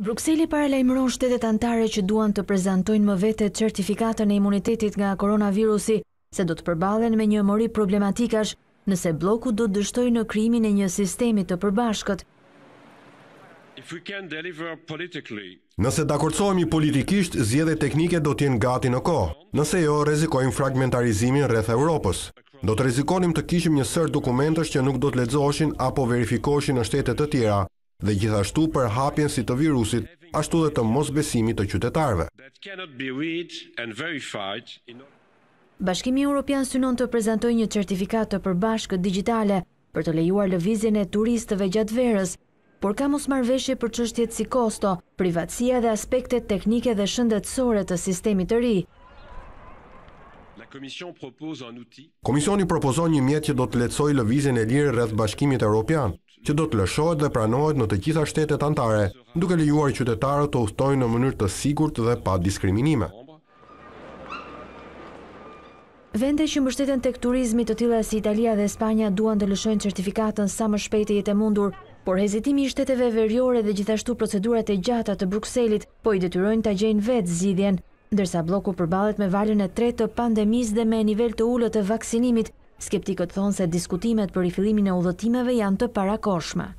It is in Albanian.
Bruxelli paralajmëron shtetet antare që duan të prezentojnë më vete certifikatën e imunitetit nga koronavirusi, se do të përbalen me një mori problematikash nëse bloku do të dështoj në krimin e një sistemi të përbashkët. Nëse të akorcojmë i politikisht, zjedhe teknike do t'jen gati në ko. Nëse jo, rezikojmë fragmentarizimin rreth Europës. Do të rezikonim të kishim një sër dokumentës që nuk do të ledzoshin apo verifikoshin në shtetet të tjera, dhe gjithashtu për hapjen si të virusit, ashtu dhe të mos besimit të qytetarve. Bashkimi Europian synon të prezentoj një certifikat të përbashkë digitale për të lejuar lëvizjen e turistëve gjatë verës, por ka mos marveshje për qështjet si kosto, privatsia dhe aspektet teknike dhe shëndetësore të sistemi të ri. Komisioni propozon një mjet që do të letësoj lëvizjen e lirë rrëth bashkimit Europian që do të lëshojt dhe pranohet në të gjitha shtetet antare, duke lejuar qytetarët të udhtojnë në mënyrë të sigurt dhe pa diskriminime. Vende që mbështeten tek turizmi të tilla si Italia dhe Spanja duan të lëshojnë certifikatën sa më shpejt e jetë mundur, por hezitimi i shteteve veriore dhe gjithashtu procedurat e gjata të Brukselit po i detyrojnë ta gjejnë vetë zgjidhjen, ndërsa bloku përballet me valën e tretë të pandemisë dhe me nivel të ulët të vaksinimit Skeptikët thonë se diskutimet për i filimin e udhëtimeve janë të parakoshme.